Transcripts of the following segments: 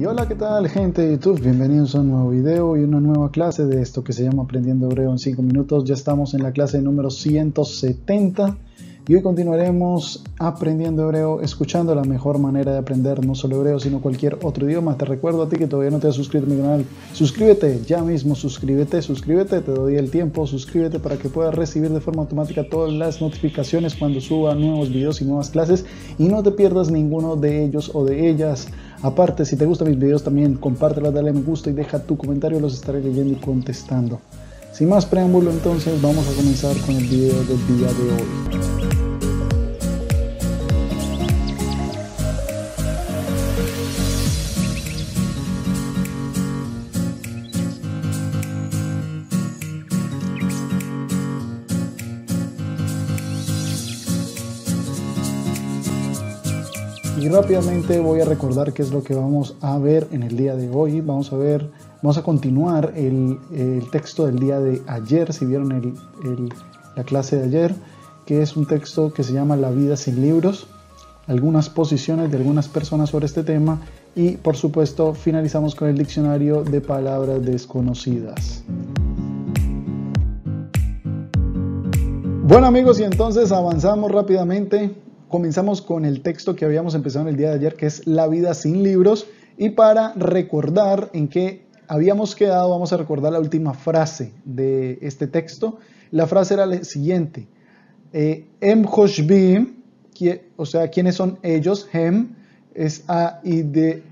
Y hola, ¿qué tal gente de YouTube? Bienvenidos a un nuevo video y una nueva clase de esto que se llama Aprendiendo Hebreo en 5 minutos. Ya estamos en la clase número 170 y hoy continuaremos aprendiendo hebreo, escuchando la mejor manera de aprender no solo hebreo, sino cualquier otro idioma. Te recuerdo a ti que todavía no te has suscrito a mi canal. Suscríbete ya mismo, suscríbete, suscríbete, te doy el tiempo, suscríbete para que puedas recibir de forma automática todas las notificaciones cuando suba nuevos videos y nuevas clases y no te pierdas ninguno de ellos o de ellas. Aparte, si te gustan mis videos también, compártelo, dale me gusta y deja tu comentario, los estaré leyendo y contestando. Sin más preámbulo entonces, vamos a comenzar con el video del día de hoy. rápidamente voy a recordar qué es lo que vamos a ver en el día de hoy. Vamos a ver, vamos a continuar el, texto del día de ayer, si vieron la clase de ayer, que es un texto que se llama La vida sin libros, algunas posiciones de algunas personas sobre este tema y por supuesto finalizamos con el diccionario de palabras desconocidas. Bueno amigos y entonces avanzamos rápidamente comenzamos con el texto que habíamos empezado en el día de ayer, que es La vida sin libros. Y para recordar en qué habíamos quedado, vamos a recordar la última frase de este texto. La frase era la siguiente. Eh, em o sea, ¿quiénes son ellos? Hem es a, y de,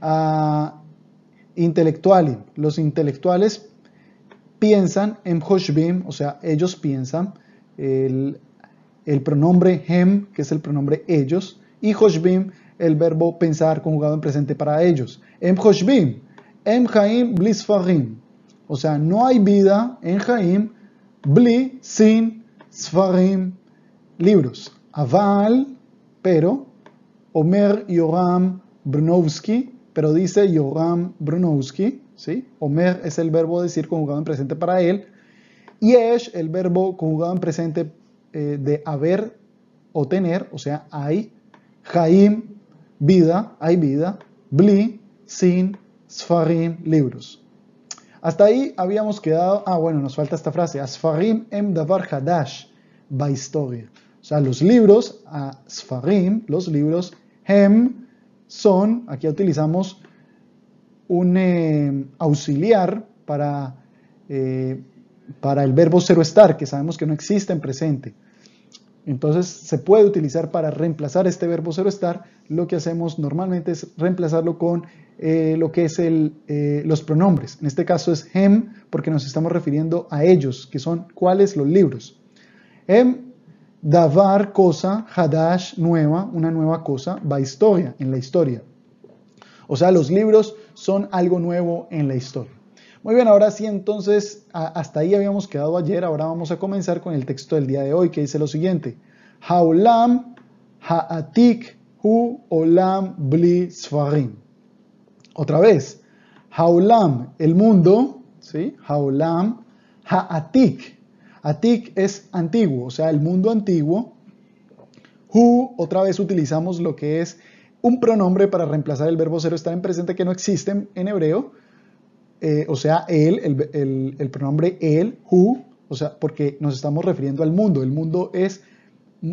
a intelectuali. Los intelectuales piensan, em o sea, ellos piensan. El, el pronombre hem, que es el pronombre ellos, y hoshbim, el verbo pensar conjugado en presente para ellos. Em hoshbim, em haim blis O sea, no hay vida en haim bli sin sfarim libros. Aval, pero, Omer Yoram Brunowski, pero dice Yoram Brunowski, ¿sí? Omer es el verbo decir conjugado en presente para él. Yesh, el verbo conjugado en presente eh, de haber o tener, o sea, hay, Jaim, vida, hay vida, Bli, Sin, Sfarim, libros. Hasta ahí habíamos quedado, ah bueno, nos falta esta frase, Asfarim em davar hadash, by historia. O sea, los libros, Asfarim, los libros, hem, son, aquí utilizamos un eh, auxiliar para eh, para el verbo cero estar, que sabemos que no existe en presente. Entonces se puede utilizar para reemplazar este verbo cero estar. Lo que hacemos normalmente es reemplazarlo con eh, lo que es eh, los pronombres. En este caso es hem porque nos estamos refiriendo a ellos, que son cuáles los libros. Hem, davar, cosa, hadash, nueva, una nueva cosa, va historia, en la historia. O sea, los libros son algo nuevo en la historia. Muy bien, ahora sí, entonces hasta ahí habíamos quedado ayer. Ahora vamos a comenzar con el texto del día de hoy que dice lo siguiente: Haolam haatik hu olam bli sfarim. Otra vez, haolam, el mundo, ¿sí? Haolam haatik. Atik es antiguo, o sea, el mundo antiguo. Hu, otra vez utilizamos lo que es un pronombre para reemplazar el verbo cero. estar en presente que no existe en hebreo eh, o sea, él, el, el, pronombre él, who, o sea, porque nos estamos refiriendo al mundo. El mundo es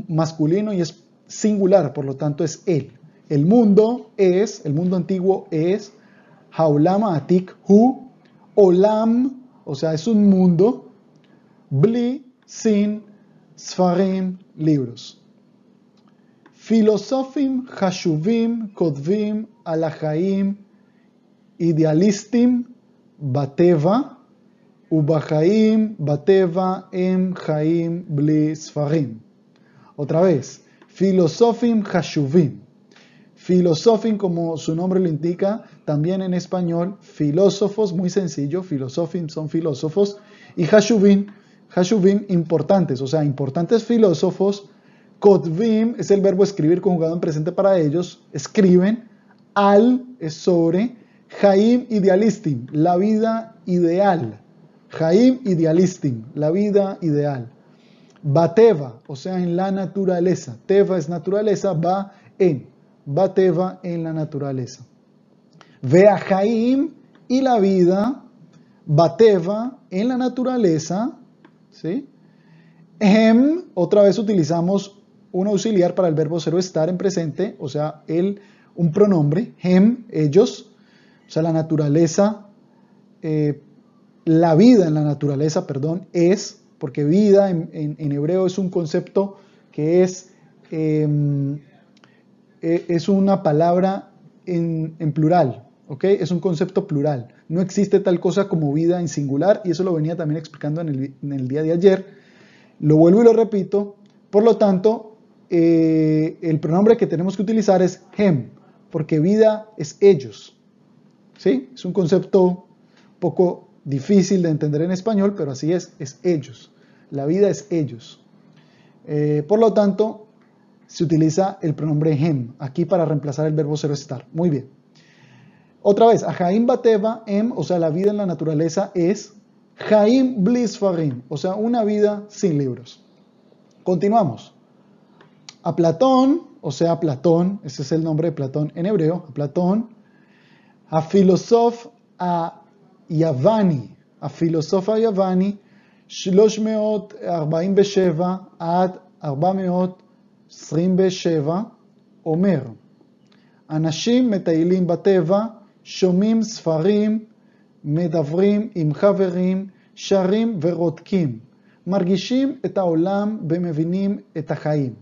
masculino y es singular, por lo tanto es él. El mundo es, el mundo antiguo es Haulama Atik Hu, Olam, o sea, es un mundo, Bli, Sin, Sfarim, libros. Filosofim, Hashuvim, Kodvim, alahaim, Idealistim, Bateva, UBAHAIM Bateva, Em, Jaim, Bli, Sfarim. Otra vez, Filosofim, Hashuvim. Filosofim, como su nombre lo indica, también en español, filósofos, muy sencillo, filosofim son filósofos, y Hashuvim, Hashuvim, importantes, o sea, importantes filósofos. Kotvim es el verbo escribir conjugado en presente para ellos, escriben. Al es sobre, Jaim idealistim, la vida ideal. Jaim idealistim, la vida ideal. Bateva, o sea, en la naturaleza. Teva es naturaleza, va en. Bateva en la naturaleza. Vea Jaim y la vida. Bateva en la naturaleza. ¿sí? Hem, otra vez utilizamos un auxiliar para el verbo o estar en presente, o sea, el, un pronombre. Hem, ellos. O sea, la naturaleza, eh, la vida en la naturaleza, perdón, es, porque vida en, hebreo es un concepto que es, em, e, es una palabra en, plural, ¿ok? Es un concepto plural. No existe tal cosa como vida en singular y eso lo venía también explicando en el, día de ayer. Lo vuelvo y lo repito. Por lo tanto, eh, el pronombre que tenemos que utilizar es hem, porque vida es ellos. Es un concepto un poco difícil de entender en español, pero así es, es ellos. La vida es ellos. Eh, por lo tanto, se utiliza el pronombre hem aquí para reemplazar el verbo ser estar. Muy bien. Otra vez, a Jaim Bateva Em, o sea, la vida en la naturaleza es Jaim blisfarim, o sea, una vida sin libros. Continuamos. A Platón, o sea, Platón, ese es el nombre de Platón en hebreo, a Platón, הפילוסוף היווני, הפילוסוף היווני, 347 עד 427, אומר, אנשים מטיילים בטבע, שומעים ספרים, מדברים עם חברים, שרים ורותקים. מרגישים את העולם ומבינים את החיים.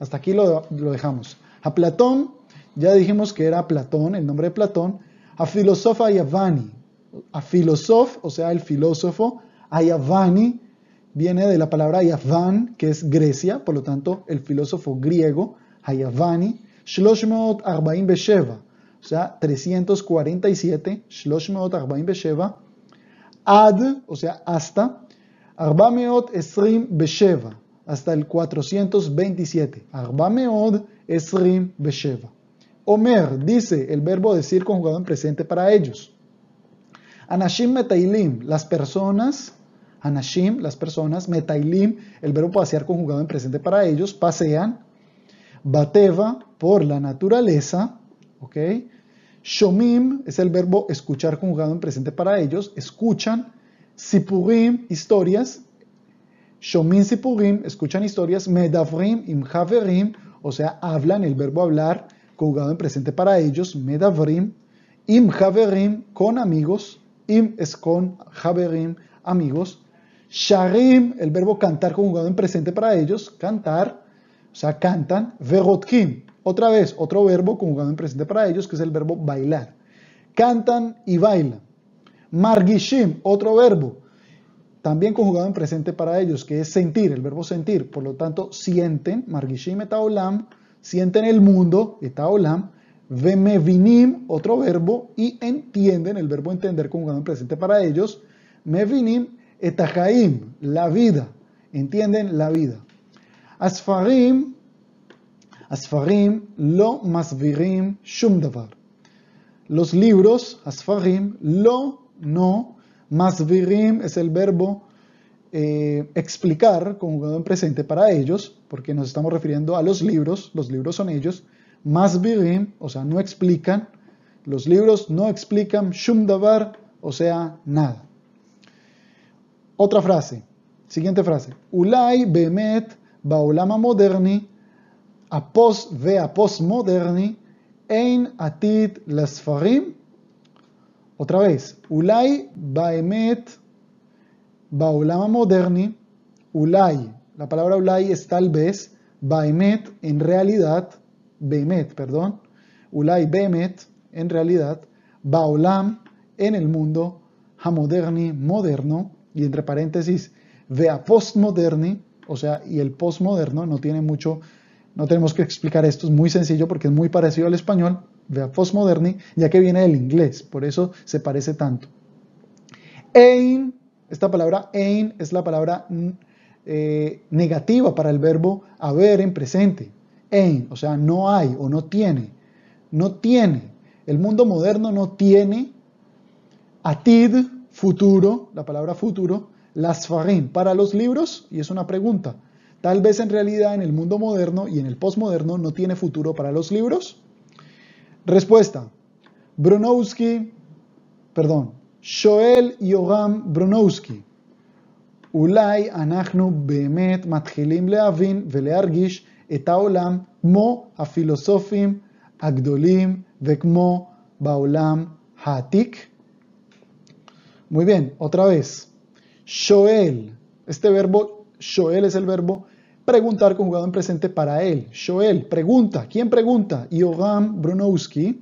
אז aquí lo, לא dejamos. A Platón, ya dijimos que era Platón, el Yavani. Ayavani. Afilosof, o sea, el filósofo, Ayavani, viene de la palabra Ayavan, que es Grecia, por lo tanto, el filósofo griego, Ayavani. Shloshmeot Arbaim Besheva, o sea, 347, Shloshmeot Arbaim Besheva. Ad, o sea, hasta, Arbameot Esrim Besheva, hasta el 427. Arbameod Esrim Besheva. Omer dice el verbo decir conjugado en presente para ellos. Anashim metailim, las personas, anashim, las personas, metailim, el verbo pasear conjugado en presente para ellos, pasean. Bateva, por la naturaleza, ¿ok? Shomim es el verbo escuchar conjugado en presente para ellos, escuchan. Sipurim, historias. Shomim sipurim, escuchan historias. Medavrim, imhaverim, o sea, hablan, el verbo hablar conjugado en presente para ellos, medavrim, im con amigos, im es con haverim, amigos, sharim, el verbo cantar conjugado en presente para ellos, cantar, o sea, cantan, verotkim, otra vez, otro verbo conjugado en presente para ellos, que es el verbo bailar, cantan y bailan, margishim, otro verbo, también conjugado en presente para ellos, que es sentir, el verbo sentir, por lo tanto, sienten, margishim et sienten el mundo, está olam, vinim otro verbo, y entienden, el verbo entender conjugado en presente para ellos, mevinim, etajaim, la vida, entienden la vida. Asfarim, asfarim, lo masvirim, shumdavar. Los libros, asfarim, lo, no, masvirim es el verbo, eh, explicar, conjugado en presente para ellos, porque nos estamos refiriendo a los libros, los libros son ellos, más birim, o sea, no explican, los libros no explican Shumdavar, o sea, nada. Otra frase, siguiente frase, ulai bemet baulama moderni, apos ve apos moderni, ein atit lasfarim, otra vez, ulai baemet Baolama moderni, Ulay, la palabra Ulay es tal vez, Baimet en realidad, Beimet, perdón, Ulay, baimet, en realidad, baolam, en el mundo, moderni moderno, y entre paréntesis, vea postmoderni, o sea, y el postmoderno no tiene mucho, no tenemos que explicar esto, es muy sencillo porque es muy parecido al español, vea postmoderni, ya que viene del inglés, por eso se parece tanto. Ein esta palabra ein es la palabra eh, negativa para el verbo haber en presente. Ein, o sea, no hay o no tiene. No tiene. El mundo moderno no tiene atid, futuro, la palabra futuro, las farin, para los libros, y es una pregunta. Tal vez en realidad en el mundo moderno y en el posmoderno no tiene futuro para los libros. Respuesta. Brunowski, perdón, Shoel Yoram Bronowski. ulai anachnu bemet matchilim leavin veleargish et haolam mo afilosofim agdolim vekmo baolam hatik. Muy bien, otra vez. Shoel. este verbo, shoel es el verbo preguntar conjugado en presente para él. Shoel pregunta. ¿Quién pregunta? Yoram Brunowski.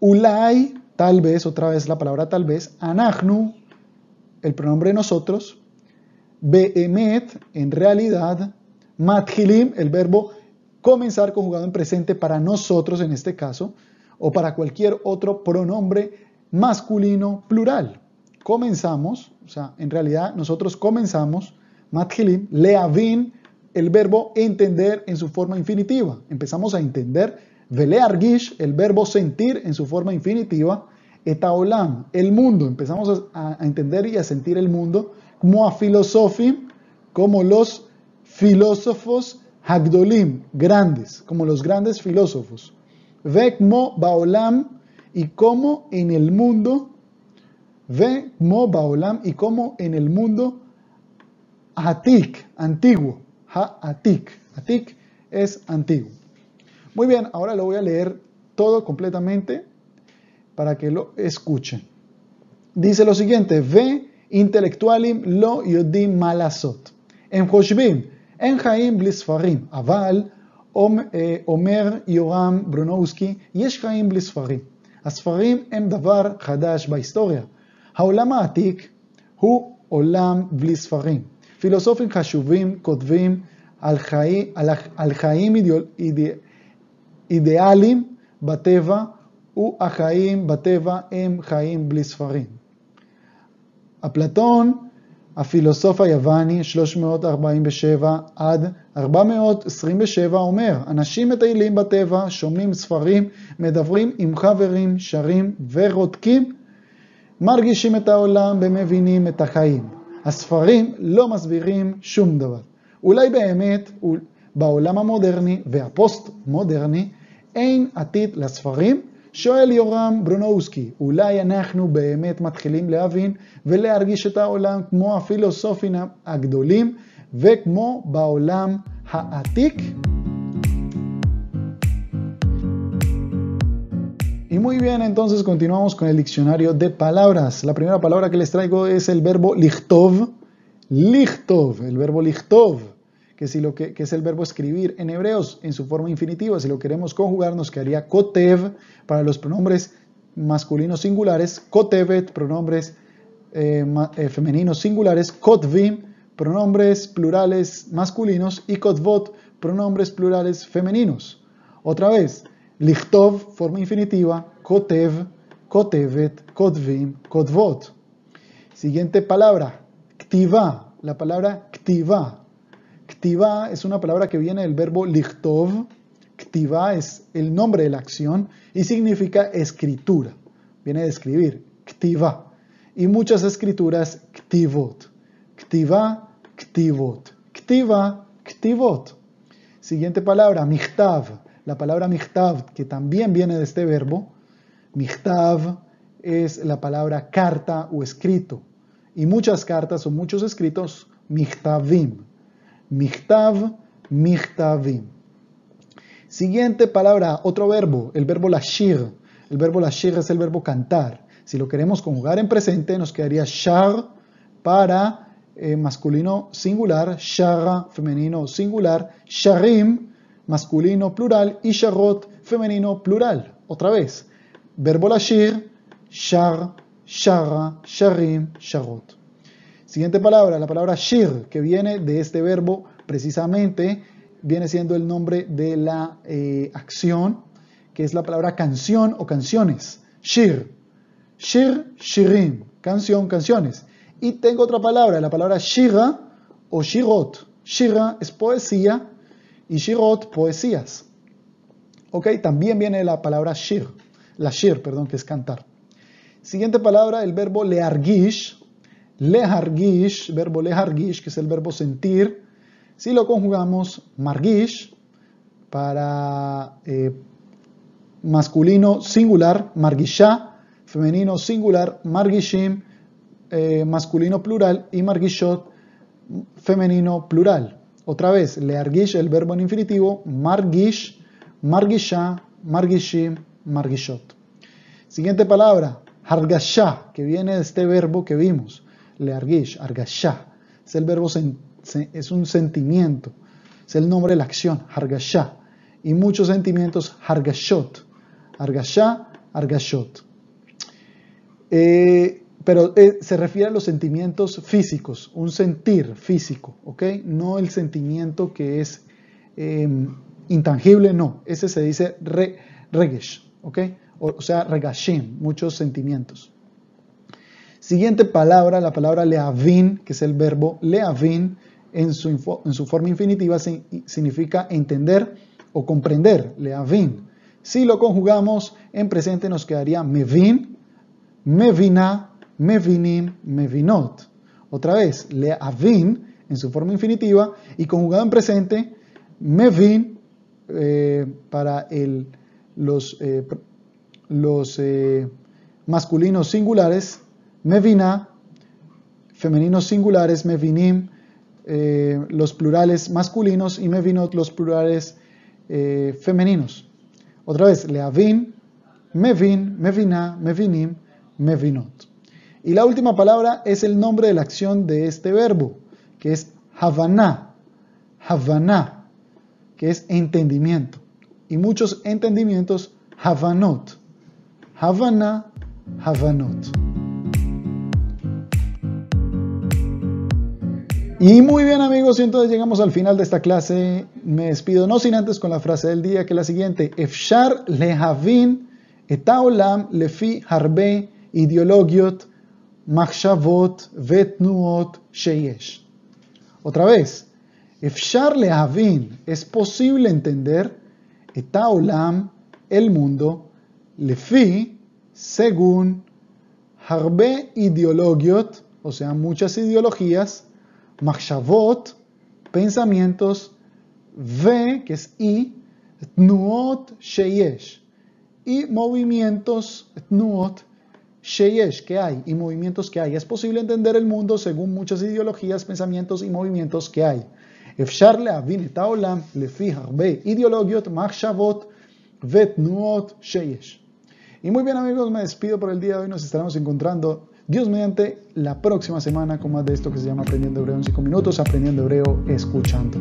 Ulay tal vez, otra vez la palabra tal vez, anagnu, el pronombre nosotros, behemet, en realidad, mathilim, el verbo comenzar conjugado en presente para nosotros en este caso, o para cualquier otro pronombre masculino plural. Comenzamos, o sea, en realidad nosotros comenzamos, mathilim, leavin, el verbo entender en su forma infinitiva. Empezamos a entender Vele el verbo sentir en su forma infinitiva. Etaolam, el mundo. Empezamos a, entender y a sentir el mundo. Como a filosofim, como los filósofos Hagdolim, grandes, como los grandes filósofos. mo Baolam, y como en el mundo, mo Baolam, y como en el mundo, atik antiguo, atik atik es antiguo. Muy bien, ahora lo voy a leer todo completamente para que lo escuchen. Dice lo siguiente, ve intelectualim lo yodim malasot. En Hoshbim, en Haim blisfarim, aval, eh, Omer Yoam Brunowski, Yesh Haim blisfarim. Asfarim הספרים הם דבר חדש בהיסטוריה. העולם העתיק הוא עולם בלי ספרים. פילוסופים חשובים כותבים על, אידיאלים בטבע, והחיים בטבע הם חיים בלי ספרים. אפלטון, הפילוסוף היווני, 347 עד 427, אומר, אנשים מטיילים בטבע, שומעים ספרים, מדברים עם חברים, שרים ורותקים, מרגישים את העולם ומבינים את החיים. הספרים לא מסבירים שום דבר. אולי באמת בעולם המודרני והפוסט-מודרני אין עתיד לספרים? שואל יורם ברונאוסקי, אולי אנחנו באמת מתחילים להבין ולהרגיש את העולם כמו הפילוסופים הגדולים וכמו בעולם העתיק? Y muy bien, entonces continuamos con el diccionario de palabras. La primera palabra que les traigo es el verbo lichtov. Lichtov, el verbo lichtov. que si lo que, es el verbo escribir en hebreos en su forma infinitiva, si lo queremos conjugar, nos quedaría kotev para los pronombres masculinos singulares, kotevet, pronombres eh, eh, femeninos singulares, kotvim, pronombres plurales masculinos, y kotvot, pronombres plurales femeninos. Otra vez, lichtov, forma infinitiva, kotev, kotevet, kotvim, kotvot. Siguiente palabra, ktiva, la palabra ktiva, Ktiva es una palabra que viene del verbo lichtov. Ktiva es el nombre de la acción y significa escritura. Viene de escribir, Ktiva. Y muchas escrituras, Ktivot. Ktiva, Ktivot. Ktiva, Ktivot. Siguiente palabra, Michtav. La palabra Michtav, que también viene de este verbo. Michtav es la palabra carta o escrito. Y muchas cartas o muchos escritos, Michtavim. Michtav, michtavim. Siguiente palabra, otro verbo, el verbo lashir. El verbo lashir es el verbo cantar. Si lo queremos conjugar en presente, nos quedaría shar para eh, masculino singular, shara femenino singular, sharim masculino plural y sharot femenino plural. Otra vez, verbo lashir, shar, shara, sharim, sharot. Siguiente palabra, la palabra shir, que viene de este verbo precisamente, viene siendo el nombre de la eh, acción, que es la palabra canción o canciones. Shir, shir, shirim, canción, canciones. Y tengo otra palabra, la palabra shira o shirot. Shira es poesía y shirot poesías. Ok, también viene la palabra shir, la shir, perdón, que es cantar. Siguiente palabra, el verbo leargish, lehargish, verbo lehargish, que es el verbo sentir, si lo conjugamos margish para eh, masculino singular, margisha, femenino singular, margishim, eh, masculino plural y margishot, femenino plural. Otra vez, lehargish, el verbo en infinitivo, marguish margisha, margishim, margishot. Siguiente palabra, hargasha, que viene de este verbo que vimos leargish, argashá. Es el verbo, es un sentimiento. Es el nombre de la acción, argasha. Y muchos sentimientos, hargashot. argasha, argashot. Eh, pero eh, se refiere a los sentimientos físicos, un sentir físico, ¿ok? No el sentimiento que es em, intangible, no. Ese se dice regesh, o sea, regashim, muchos sentimientos. Siguiente palabra, la palabra leavin, que es el verbo leavin, en su, en su forma infinitiva significa entender o comprender, leavin. Si lo conjugamos en presente nos quedaría mevin, mevina, mevinin, mevinot. Otra vez, leavin en su forma infinitiva y conjugado en presente, mevin eh, para los, eh, los eh, masculinos singulares Mevina, femeninos singulares, Mevinim, eh, los plurales masculinos y Mevinot, los plurales eh, femeninos. Otra vez, Leavin, Mevin, Mevina, Mevinim, Mevinot. Y la última palabra es el nombre de la acción de este verbo, que es havana havana, que es entendimiento. Y muchos entendimientos, Havanot, havana, Havanot. Y muy bien amigos, y entonces llegamos al final de esta clase. Me despido no sin antes con la frase del día que es la siguiente: Efshar lehavin etaolam lefi harbe ideologiot machshavot vetnuot sheyesh. Otra vez, Efshar lehavin es posible entender etaolam el mundo lefi según harbe ideologiot, o sea, muchas ideologías Machshavot, pensamientos, ve, que es i, tnuot sheyesh, y movimientos, tnuot sheyesh, que hay, y movimientos que hay. Es posible entender el mundo según muchas ideologías, pensamientos y movimientos que hay. es להבין Taolam, fija ve, ideologiot, אידיאולוגיות, vet tnuot sheyesh. Y muy bien amigos, me despido por el día de hoy, nos estaremos encontrando Dios mediante la próxima semana con más de esto que se llama Aprendiendo Hebreo en 5 minutos, Aprendiendo Hebreo escuchando.